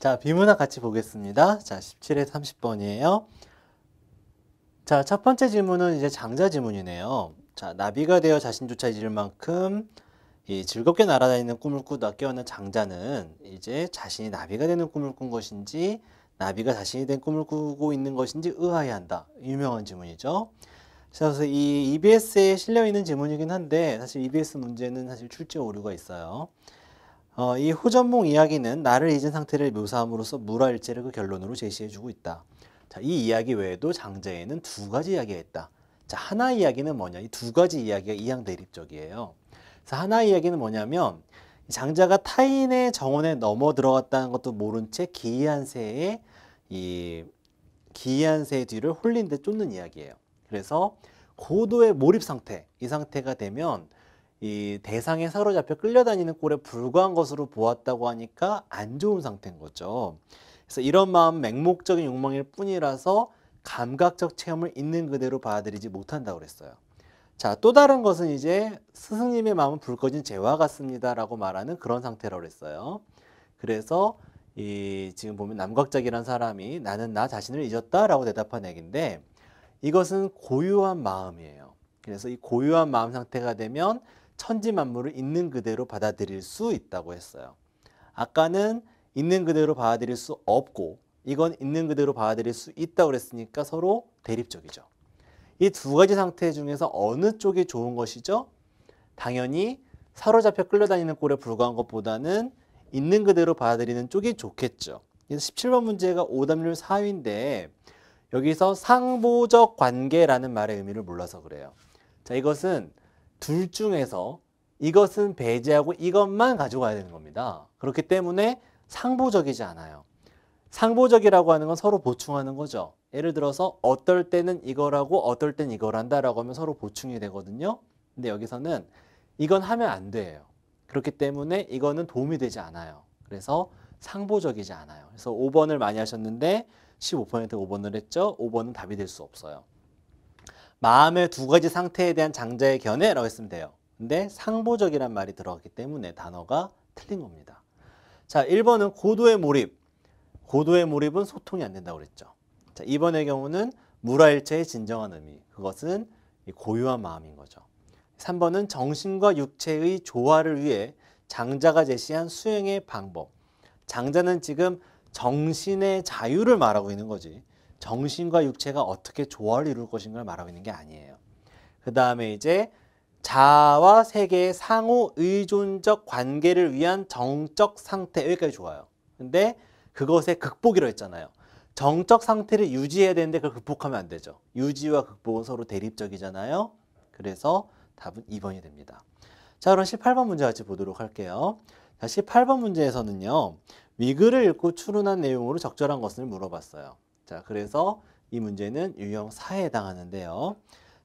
자, 비문학 같이 보겠습니다. 자, 17에 30번이에요. 자, 첫 번째 질문은 이제 장자 질문이네요. 자, 나비가 되어 자신조차 잊을 만큼 이 즐겁게 날아다니는 꿈을 꾸다 깨어난 장자는 이제 자신이 나비가 되는 꿈을 꾼 것인지 나비가 자신이 된 꿈을 꾸고 있는 것인지 의아해한다. 유명한 질문이죠. 그래서 이 EBS에 실려 있는 질문이긴 한데 사실 EBS 문제는 사실 출제 오류가 있어요. 어, 이 후전몽 이야기는 나를 잊은 상태를 묘사함으로써 물화일제를그 결론으로 제시해주고 있다. 자, 이 이야기 외에도 장제에는 두 가지 이야기가 있다. 자, 하나 이야기는 뭐냐? 이 두 가지 이야기가 이양 대립적이에요. 하나 이야기는 뭐냐면 장자가 타인의 정원에 넘어 들어갔다는 것도 모른 채 기이한 새의 이 기이한 새 뒤를 홀린 데 쫓는 이야기예요. 그래서 고도의 몰입 상태, 이 상태가 되면 이 대상에 사로잡혀 끌려다니는 꼴에 불과한 것으로 보았다고 하니까 안 좋은 상태인 거죠. 그래서 이런 마음 맹목적인 욕망일 뿐이라서 감각적 체험을 있는 그대로 받아들이지 못한다고 그랬어요. 자, 또 다른 것은 이제 스승님의 마음은 불 꺼진 재와 같습니다라고 말하는 그런 상태라고 그랬어요. 그래서 이 지금 보면 남각작이라는 사람이 나는 나 자신을 잊었다라고 대답한 얘긴데 이것은 고유한 마음이에요. 그래서 이고유한 마음 상태가 되면 천지 만물을 있는 그대로 받아들일 수 있다고 했어요. 아까는 있는 그대로 받아들일 수 없고 이건 있는 그대로 받아들일 수 있다고 그랬으니까 서로 대립적이죠. 이 두 가지 상태 중에서 어느 쪽이 좋은 것이죠? 당연히 사로잡혀 끌려다니는 꼴에 불과한 것보다는 있는 그대로 받아들이는 쪽이 좋겠죠. 17번 문제가 오답률 4위인데 여기서 상보적 관계라는 말의 의미를 몰라서 그래요. 자, 이것은 둘 중에서 이것은 배제하고 이것만 가져가야 되는 겁니다. 그렇기 때문에 상보적이지 않아요. 상보적이라고 하는 건 서로 보충하는 거죠. 예를 들어서 어떨 때는 이거라고 어떨 땐 이거란다라고 하면 서로 보충이 되거든요. 근데 여기서는 이건 하면 안 돼요. 그렇기 때문에 이거는 도움이 되지 않아요. 그래서 상보적이지 않아요. 그래서 5번을 많이 하셨는데 15%가 5번을 했죠. 5번은 답이 될 수 없어요. 마음의 두 가지 상태에 대한 장자의 견해라고 했으면 돼요. 근데 상보적이란 말이 들어갔기 때문에 단어가 틀린 겁니다. 자, 1번은 고도의 몰입. 고도의 몰입은 소통이 안 된다고 그랬죠. 자, 2번의 경우는 무라일체의 진정한 의미. 그것은 고유한 마음인 거죠. 3번은 정신과 육체의 조화를 위해 장자가 제시한 수행의 방법. 장자는 지금 정신의 자유를 말하고 있는 거지. 정신과 육체가 어떻게 조화를 이룰 것인가를 말하고 있는 게 아니에요. 그 다음에 이제 자와 세계의 상호 의존적 관계를 위한 정적 상태 여기까지 좋아요. 근데 그것의 극복이라고 했잖아요. 정적 상태를 유지해야 되는데 그걸 극복하면 안 되죠. 유지와 극복은 서로 대립적이잖아요. 그래서 답은 2번이 됩니다. 자 그럼 18번 문제 같이 보도록 할게요. 자 18번 문제에서는요. 위글을 읽고 추론한 내용으로 적절한 것을 물어봤어요. 자, 그래서 이 문제는 유형 4에 해당하는데요.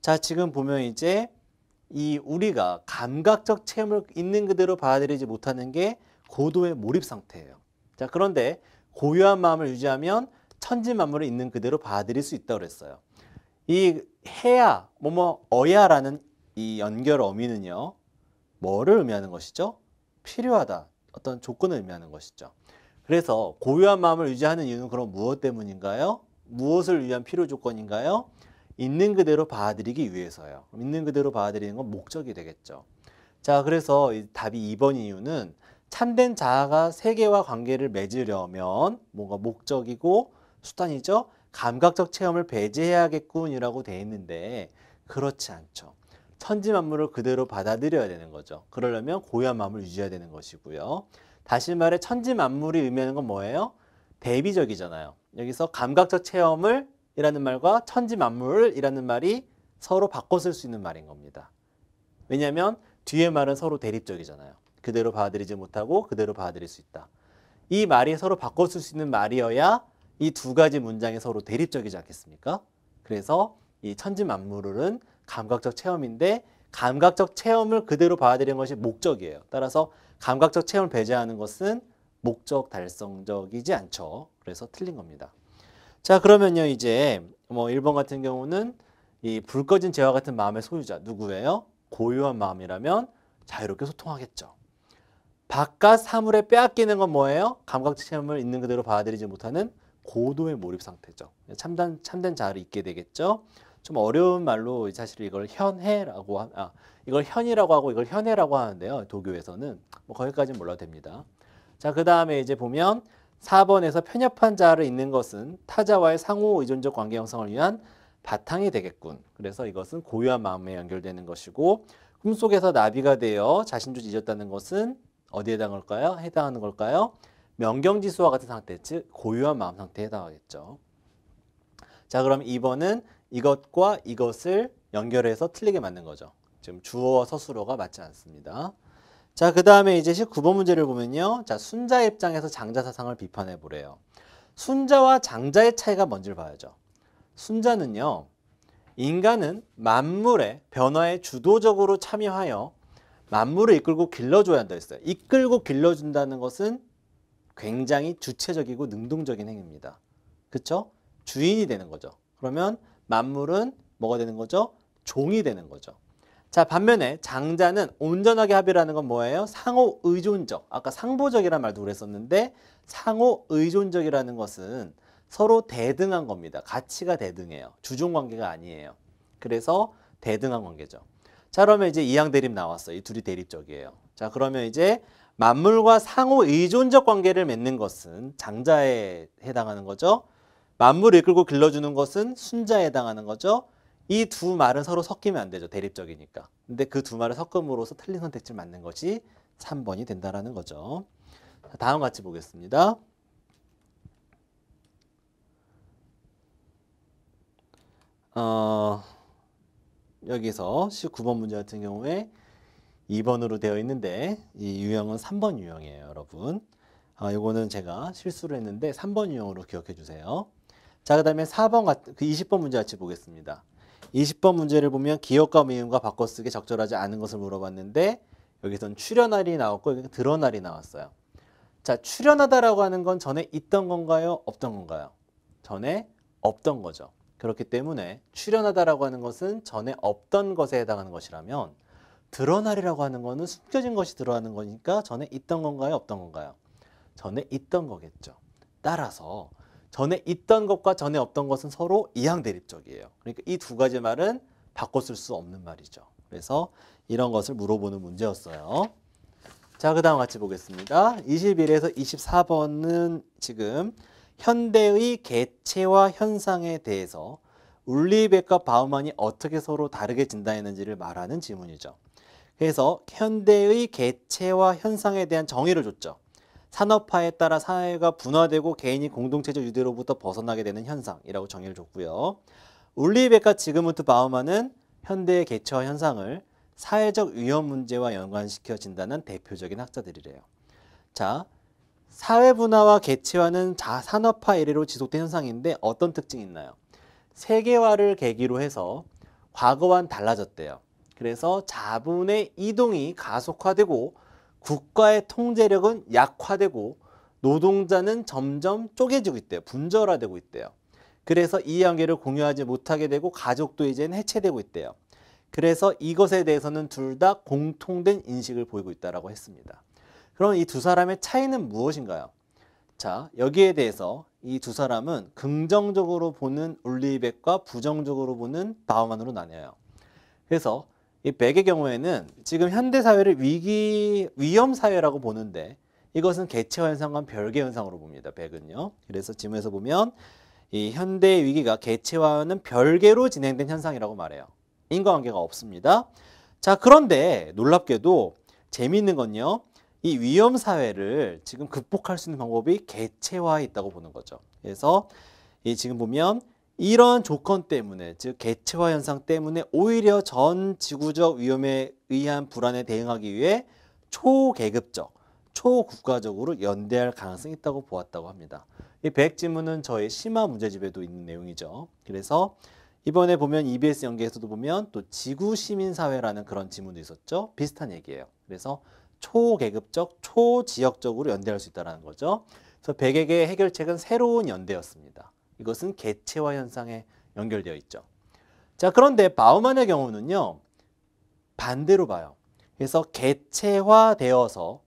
자, 지금 보면 이제 이 우리가 감각적 체험을 있는 그대로 받아들이지 못하는 게 고도의 몰입 상태예요. 자, 그런데 고요한 마음을 유지하면 천지 만물을 있는 그대로 받아들일 수 있다고 그랬어요. 이 해야, 뭐 뭐 어야라는 이 연결 어미는요. 뭐를 의미하는 것이죠? 필요하다. 어떤 조건을 의미하는 것이죠. 그래서 고요한 마음을 유지하는 이유는 그럼 무엇 때문인가요? 무엇을 위한 필요 조건인가요? 있는 그대로 받아들이기 위해서요. 있는 그대로 받아들이는 건 목적이 되겠죠. 자, 그래서 답이 2번 이유는 참된 자아가 세계와 관계를 맺으려면 뭔가 목적이고 수단이죠. 감각적 체험을 배제해야겠군이라고 돼 있는데 그렇지 않죠. 천지 만물을 그대로 받아들여야 되는 거죠. 그러려면 고유한 마음을 유지해야 되는 것이고요. 다시 말해 천지 만물이 의미하는 건 뭐예요? 대비적이잖아요. 여기서 감각적 체험을 이라는 말과 천지 만물을 이라는 말이 서로 바꿔 쓸 수 있는 말인 겁니다. 왜냐하면 뒤에 말은 서로 대립적이잖아요. 그대로 받아들이지 못하고 그대로 받아들일 수 있다. 이 말이 서로 바꿔 쓸 수 있는 말이어야 이 두 가지 문장이 서로 대립적이지 않겠습니까? 그래서 이 천지 만물은 감각적 체험인데 감각적 체험을 그대로 받아들이는 것이 목적이에요. 따라서 감각적 체험을 배제하는 것은 목적 달성적이지 않죠. 그래서 틀린 겁니다. 자 그러면요 이제 뭐 1번 같은 경우는 이 불 꺼진 재와 같은 마음의 소유자 누구예요? 고요한 마음이라면 자유롭게 소통하겠죠. 바깥 사물에 빼앗기는 건 뭐예요? 감각적 체험을 있는 그대로 받아들이지 못하는 고도의 몰입 상태죠. 참된, 참된 자아를 잊게 되겠죠. 좀 어려운 말로 사실 이걸 현해라고 하, 아, 이걸 현이라고 하고 이걸 현해라고 하는데요. 도교에서는뭐 거기까지는 몰라도 됩니다. 자, 그다음에 이제 보면 4번에서 편협한 자아를 잇는 것은 타자와의 상호 의존적 관계 형성을 위한 바탕이 되겠군. 그래서 이것은 고유한 마음에 연결되는 것이고 꿈속에서 나비가 되어 자신조지 잊었다는 것은 어디에 해당할까요? 해당하는 걸까요? 명경지수와 같은 상태, 즉 고유한 마음 상태에 해당하겠죠. 자, 그럼 2번은 이것과 이것을 연결해서 틀리게 만든 거죠. 지금 주어와 서술어가 맞지 않습니다. 자, 그 다음에 이제 19번 문제를 보면요. 자, 순자 입장에서 장자 사상을 비판해 보래요. 순자와 장자의 차이가 뭔지를 봐야죠. 순자는요. 인간은 만물의 변화에 주도적으로 참여하여 만물을 이끌고 길러줘야 한다 했어요. 이끌고 길러준다는 것은 굉장히 주체적이고 능동적인 행위입니다. 그쵸? 주인이 되는 거죠. 그러면 만물은 뭐가 되는 거죠? 종이 되는 거죠. 자 반면에 장자는 온전하게 합의라는 건 뭐예요? 상호 의존적, 아까 상보적이라는 말도 그랬었는데 상호 의존적이라는 것은 서로 대등한 겁니다. 가치가 대등해요. 주종관계가 아니에요. 그래서 대등한 관계죠. 자 그러면 이제 이양대립 나왔어요. 이 둘이 대립적이에요. 자 그러면 이제 만물과 상호 의존적 관계를 맺는 것은 장자에 해당하는 거죠. 만물을 이끌고 길러주는 것은 순자에 해당하는 거죠. 이 두 말은 서로 섞이면 안 되죠. 대립적이니까. 근데 그 두 말을 섞음으로써 틀린 선택지를 맞는 것이 3번이 된다라는 거죠. 다음 같이 보겠습니다. 어, 여기서 19번 문제 같은 경우에 2번으로 되어 있는데 이 유형은 3번 유형이에요 여러분 아, 이거는 제가 실수를 했는데 3번 유형으로 기억해 주세요 자, 그 다음에 4번, 그 20번 문제 같이 보겠습니다. 20번 문제를 보면 기억과 미음과 바꿔쓰기 적절하지 않은 것을 물어봤는데 여기선 출연할이 나왔고 여기 드러날이 나왔어요. 자, 출연하다라고 하는 건 전에 있던 건가요? 없던 건가요? 전에 없던 거죠. 그렇기 때문에 출연하다라고 하는 것은 전에 없던 것에 해당하는 것이라면 드러날이라고 하는 것은 숨겨진 것이 드러나는 거니까 전에 있던 건가요? 없던 건가요? 전에 있던 거겠죠. 따라서 전에 있던 것과 전에 없던 것은 서로 이항대립적이에요. 그러니까 이 두 가지 말은 바꿨을수 없는 말이죠. 그래서 이런 것을 물어보는 문제였어요. 자, 그 다음 같이 보겠습니다. 21에서 24번은 지금 현대의 개체와 현상에 대해서 울리백과 바우만이 어떻게 서로 다르게 진단했는지를 말하는 질문이죠 그래서 현대의 개체와 현상에 대한 정의를 줬죠. 산업화에 따라 사회가 분화되고 개인이 공동체적 유대로부터 벗어나게 되는 현상이라고 정의를 줬고요. 울리베카 지그문트 바우만은 현대의 개체 현상을 사회적 위험 문제와 연관시켜진다는 대표적인 학자들이래요. 자, 사회 분화와 개체화는 산업화 이래로 지속된 현상인데 어떤 특징이 있나요? 세계화를 계기로 해서 과거와는 달라졌대요. 그래서 자본의 이동이 가속화되고 국가의 통제력은 약화되고 노동자는 점점 쪼개지고 있대요. 분절화되고 있대요. 그래서 이 연계를 공유하지 못하게 되고 가족도 이제는 해체되고 있대요. 그래서 이것에 대해서는 둘 다 공통된 인식을 보이고 있다고 라 했습니다. 그럼 이 두 사람의 차이는 무엇인가요? 자, 여기에 대해서 이 두 사람은 긍정적으로 보는 울리백과 부정적으로 보는 바우만으로 나뉘어요. 그래서 이 백의 경우에는 지금 현대 사회를 위기 위험 사회라고 보는데 이것은 개체화 현상과 별개 현상으로 봅니다. 백은요. 그래서 지문에서 보면 이현대 위기가 개체화는 별개로 진행된 현상이라고 말해요. 인과관계가 없습니다. 자, 그런데 놀랍게도 재미있는 건요. 이 위험 사회를 지금 극복할 수 있는 방법이 개체화에 있다고 보는 거죠. 그래서 이 지금 보면 이러한 조건 때문에 즉 개체화 현상 때문에 오히려 전 지구적 위험에 의한 불안에 대응하기 위해 초계급적, 초국가적으로 연대할 가능성이 있다고 보았다고 합니다. 이 백지문은 저의 심화 문제집에도 있는 내용이죠. 그래서 이번에 보면 EBS 연계에서도 보면 또 지구 시민 사회라는 그런 지문도 있었죠. 비슷한 얘기예요. 그래서 초계급적, 초지역적으로 연대할 수 있다는 거죠. 그래서 백에게 해결책은 새로운 연대였습니다. 이것은 개체화 현상에 연결되어 있죠. 자, 그런데 바우만의 경우는요. 반대로 봐요. 그래서 개체화되어서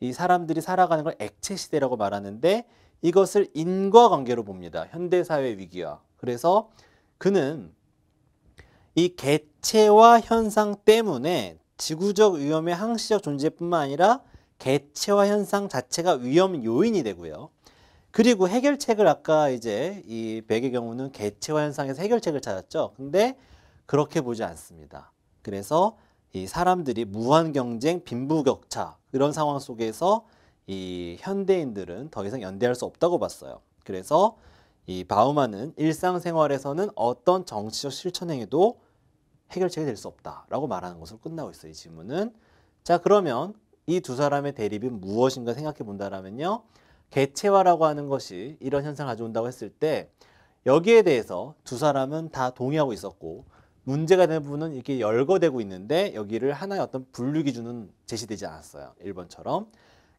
이 사람들이 살아가는 걸 액체 시대라고 말하는데 이것을 인과관계로 봅니다. 현대사회 위기와. 그래서 그는 이 개체화 현상 때문에 지구적 위험의 항시적 존재뿐만 아니라 개체화 현상 자체가 위험 요인이 되고요. 그리고 해결책을 아까 이제 이 백의 경우는 개체화 현상에서 해결책을 찾았죠. 근데 그렇게 보지 않습니다. 그래서 이 사람들이 무한 경쟁, 빈부격차 이런 상황 속에서 이 현대인들은 더 이상 연대할 수 없다고 봤어요. 그래서 이 바우만은 일상생활에서는 어떤 정치적 실천행위도 해결책이 될 수 없다라고 말하는 것으로 끝나고 있어요. 이 질문은 자 그러면 이 두 사람의 대립은 무엇인가 생각해 본다라면요. 개체화라고 하는 것이 이런 현상을 가져온다고 했을 때 여기에 대해서 두 사람은 다 동의하고 있었고 문제가 되는 부분은 이렇게 열거되고 있는데 여기를 하나의 어떤 분류 기준은 제시되지 않았어요. 1번처럼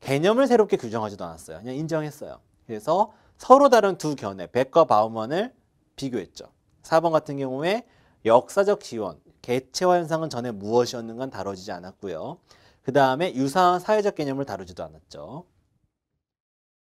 개념을 새롭게 규정하지도 않았어요. 그냥 인정했어요. 그래서 서로 다른 두 견해, 백과 바우먼을 비교했죠. 4번 같은 경우에 역사적 지원, 개체화 현상은 전에 무엇이었는가 다뤄지지 않았고요. 그 다음에 유사한 사회적 개념을 다루지도 않았죠.